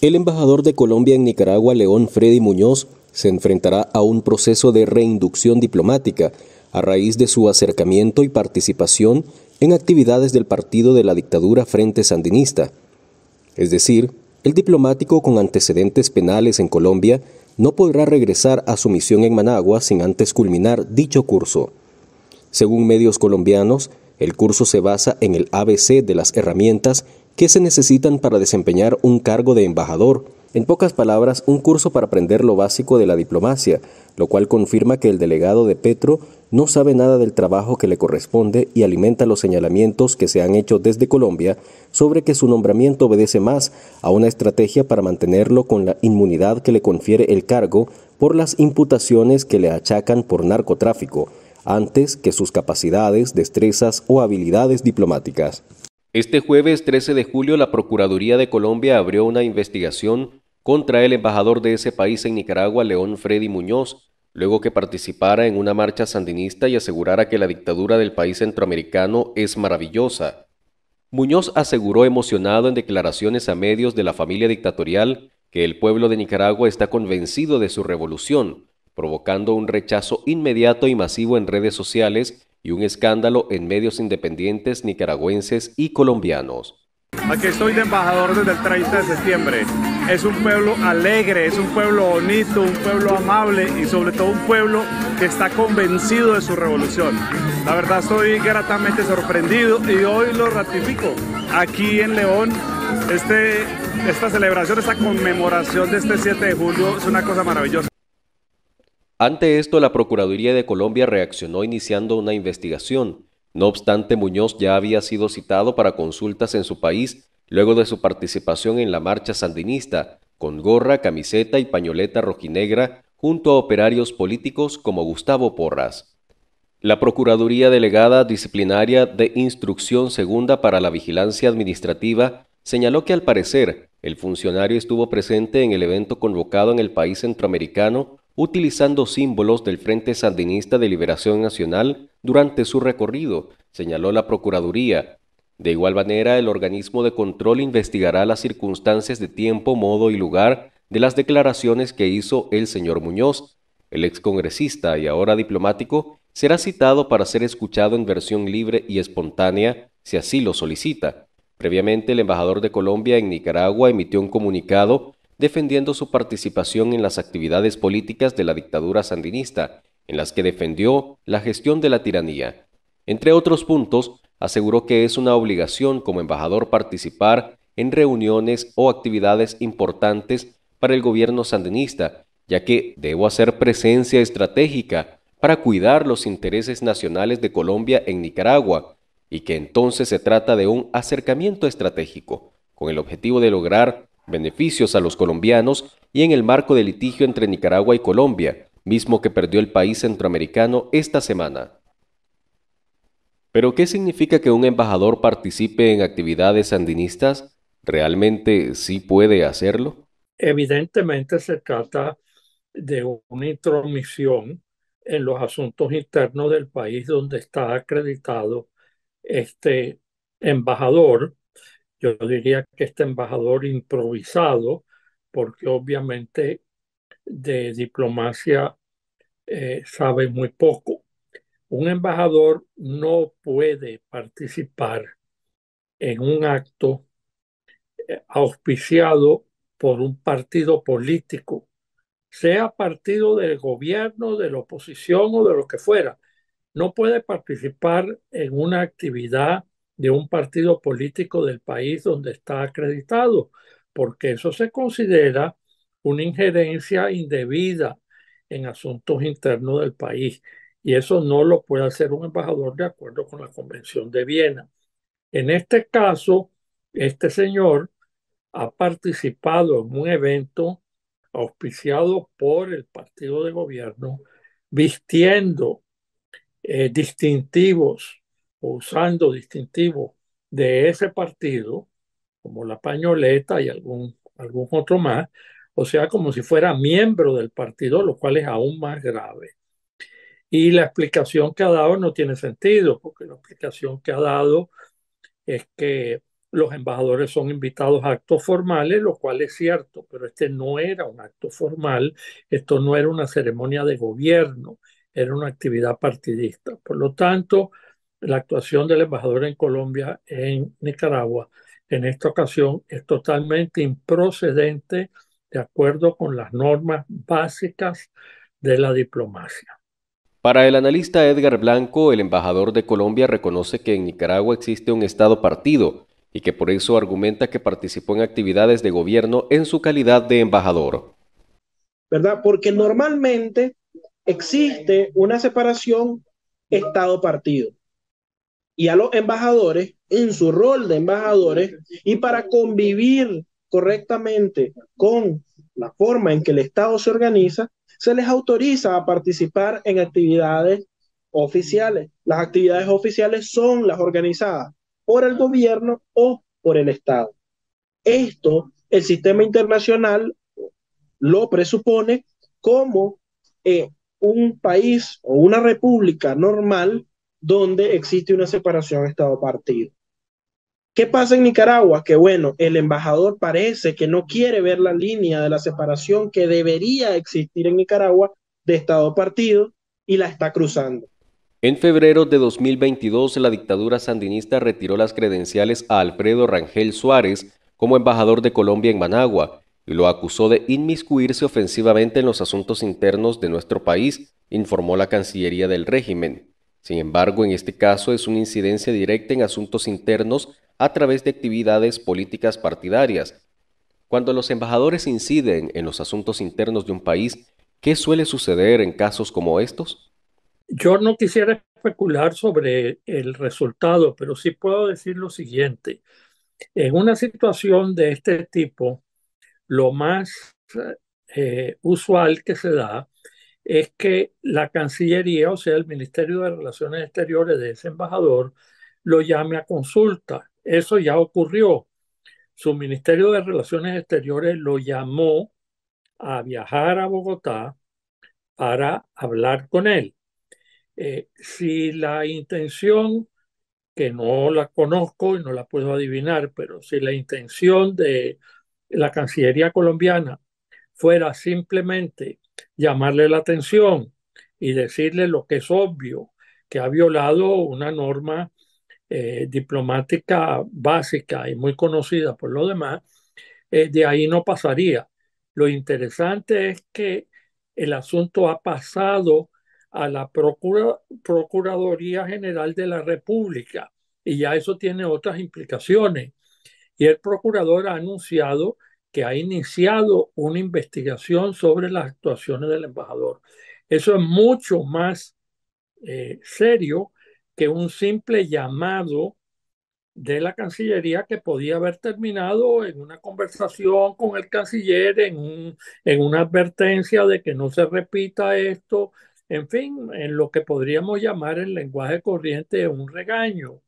El embajador de Colombia en Nicaragua, León Freddy Muñoz, se enfrentará a un proceso de reinducción diplomática a raíz de su acercamiento y participación en actividades del partido de la dictadura Frente Sandinista. Es decir, el diplomático con antecedentes penales en Colombia no podrá regresar a su misión en Managua sin antes culminar dicho curso. Según medios colombianos, el curso se basa en el ABC de las herramientas ¿Qué se necesitan para desempeñar un cargo de embajador. En pocas palabras, un curso para aprender lo básico de la diplomacia, lo cual confirma que el delegado de Petro no sabe nada del trabajo que le corresponde y alimenta los señalamientos que se han hecho desde Colombia sobre que su nombramiento obedece más a una estrategia para mantenerlo con la inmunidad que le confiere el cargo por las imputaciones que le achacan por narcotráfico, antes que sus capacidades, destrezas o habilidades diplomáticas. Este jueves 13 de julio la Procuraduría de Colombia abrió una investigación contra el embajador de ese país en Nicaragua, León Freddy Muñoz, luego que participara en una marcha sandinista y asegurara que la dictadura del país centroamericano es maravillosa. Muñoz aseguró emocionado en declaraciones a medios de la familia dictatorial que el pueblo de Nicaragua está convencido de su revolución, provocando un rechazo inmediato y masivo en redes sociales y un escándalo en medios independientes nicaragüenses y colombianos. Aquí estoy de embajador desde el 30 de septiembre. Es un pueblo alegre, es un pueblo bonito, un pueblo amable y sobre todo un pueblo que está convencido de su revolución. La verdad estoy gratamente sorprendido y hoy lo ratifico. Aquí en León, este, esta celebración, esta conmemoración de este 7 de julio es una cosa maravillosa. Ante esto, la Procuraduría de Colombia reaccionó iniciando una investigación. No obstante, Muñoz ya había sido citado para consultas en su país luego de su participación en la marcha sandinista, con gorra, camiseta y pañoleta rojinegra, junto a operarios políticos como Gustavo Porras. La Procuraduría Delegada Disciplinaria de Instrucción Segunda para la Vigilancia Administrativa señaló que al parecer el funcionario estuvo presente en el evento convocado en el país centroamericano utilizando símbolos del Frente Sandinista de Liberación Nacional durante su recorrido, señaló la Procuraduría. De igual manera, el organismo de control investigará las circunstancias de tiempo, modo y lugar de las declaraciones que hizo el señor Muñoz. El excongresista y ahora diplomático será citado para ser escuchado en versión libre y espontánea si así lo solicita. Previamente, el embajador de Colombia en Nicaragua emitió un comunicado defendiendo su participación en las actividades políticas de la dictadura sandinista, en las que defendió la gestión de la tiranía. Entre otros puntos, aseguró que es una obligación como embajador participar en reuniones o actividades importantes para el gobierno sandinista, ya que debo hacer presencia estratégica para cuidar los intereses nacionales de Colombia en Nicaragua, y que entonces se trata de un acercamiento estratégico, con el objetivo de lograr beneficios a los colombianos y en el marco del litigio entre Nicaragua y Colombia, mismo que perdió el país centroamericano esta semana. Pero ¿qué significa que un embajador participe en actividades sandinistas? ¿Realmente sí puede hacerlo? Evidentemente se trata de una intromisión en los asuntos internos del país donde está acreditado este embajador yo diría que este embajador improvisado, porque obviamente de diplomacia eh, sabe muy poco. Un embajador no puede participar en un acto eh, auspiciado por un partido político, sea partido del gobierno, de la oposición o de lo que fuera. No puede participar en una actividad de un partido político del país donde está acreditado, porque eso se considera una injerencia indebida en asuntos internos del país y eso no lo puede hacer un embajador de acuerdo con la Convención de Viena. En este caso, este señor ha participado en un evento auspiciado por el partido de gobierno, vistiendo eh, distintivos usando distintivo de ese partido, como la pañoleta y algún, algún otro más, o sea, como si fuera miembro del partido, lo cual es aún más grave. Y la explicación que ha dado no tiene sentido, porque la explicación que ha dado es que los embajadores son invitados a actos formales, lo cual es cierto, pero este no era un acto formal, esto no era una ceremonia de gobierno, era una actividad partidista. Por lo tanto, la actuación del embajador en Colombia, en Nicaragua, en esta ocasión es totalmente improcedente de acuerdo con las normas básicas de la diplomacia. Para el analista Edgar Blanco, el embajador de Colombia reconoce que en Nicaragua existe un Estado partido y que por eso argumenta que participó en actividades de gobierno en su calidad de embajador. ¿Verdad? Porque normalmente existe una separación Estado-partido y a los embajadores en su rol de embajadores y para convivir correctamente con la forma en que el Estado se organiza, se les autoriza a participar en actividades oficiales. Las actividades oficiales son las organizadas por el gobierno o por el Estado. Esto el sistema internacional lo presupone como eh, un país o una república normal donde existe una separación Estado-partido. ¿Qué pasa en Nicaragua? Que bueno, el embajador parece que no quiere ver la línea de la separación que debería existir en Nicaragua de Estado-partido y la está cruzando. En febrero de 2022, la dictadura sandinista retiró las credenciales a Alfredo Rangel Suárez como embajador de Colombia en Managua y lo acusó de inmiscuirse ofensivamente en los asuntos internos de nuestro país, informó la Cancillería del régimen. Sin embargo, en este caso es una incidencia directa en asuntos internos a través de actividades políticas partidarias. Cuando los embajadores inciden en los asuntos internos de un país, ¿qué suele suceder en casos como estos? Yo no quisiera especular sobre el resultado, pero sí puedo decir lo siguiente. En una situación de este tipo, lo más eh, usual que se da es que la Cancillería, o sea, el Ministerio de Relaciones Exteriores de ese embajador, lo llame a consulta. Eso ya ocurrió. Su Ministerio de Relaciones Exteriores lo llamó a viajar a Bogotá para hablar con él. Eh, si la intención, que no la conozco y no la puedo adivinar, pero si la intención de la Cancillería colombiana fuera simplemente llamarle la atención y decirle lo que es obvio, que ha violado una norma eh, diplomática básica y muy conocida por lo demás, eh, de ahí no pasaría. Lo interesante es que el asunto ha pasado a la Procuraduría General de la República y ya eso tiene otras implicaciones. Y el procurador ha anunciado ha iniciado una investigación sobre las actuaciones del embajador. Eso es mucho más eh, serio que un simple llamado de la Cancillería que podía haber terminado en una conversación con el canciller, en, en una advertencia de que no se repita esto, en fin, en lo que podríamos llamar en lenguaje corriente un regaño,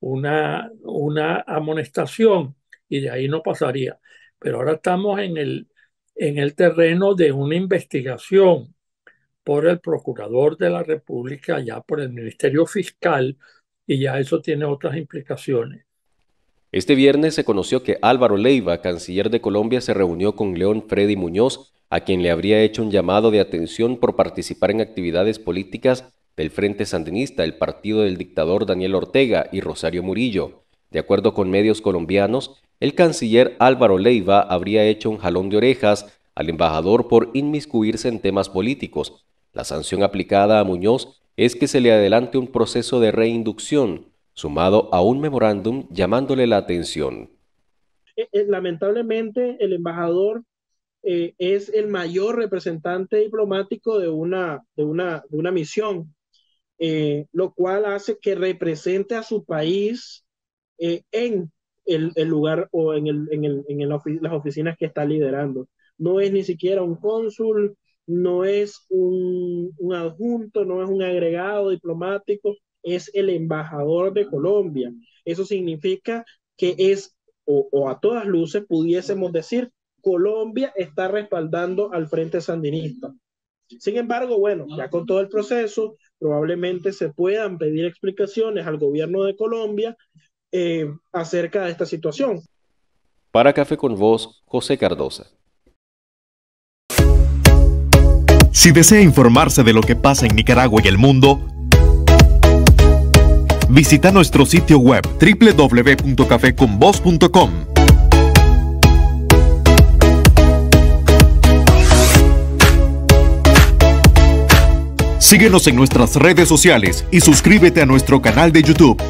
una, una amonestación, y de ahí no pasaría. Pero ahora estamos en el, en el terreno de una investigación por el Procurador de la República, ya por el Ministerio Fiscal, y ya eso tiene otras implicaciones. Este viernes se conoció que Álvaro Leiva, canciller de Colombia, se reunió con León Freddy Muñoz, a quien le habría hecho un llamado de atención por participar en actividades políticas del Frente Sandinista, el partido del dictador Daniel Ortega y Rosario Murillo. De acuerdo con medios colombianos, el canciller Álvaro Leiva habría hecho un jalón de orejas al embajador por inmiscuirse en temas políticos. La sanción aplicada a Muñoz es que se le adelante un proceso de reinducción, sumado a un memorándum llamándole la atención. Eh, eh, lamentablemente, el embajador eh, es el mayor representante diplomático de una, de una, una misión, lo cual hace que represente a su país en el, el lugar o en, el, en, el, en las oficinas que está liderando. No es ni siquiera un cónsul, no es un, un adjunto, no es un agregado diplomático, es el embajador de Colombia. Eso significa que es, o, o, a todas luces pudiésemos decir, Colombia está respaldando al Frente Sandinista. Sin embargo, bueno, ya con todo el proceso, probablemente se puedan pedir explicaciones al gobierno de Colombia eh, acerca de esta situación. Para Café con Voz José Cardosa. Si desea informarse de lo que pasa en Nicaragua y el mundo, visita nuestro sitio web www.cafeconvoz.com. Síguenos en nuestras redes sociales y suscríbete a nuestro canal de YouTube.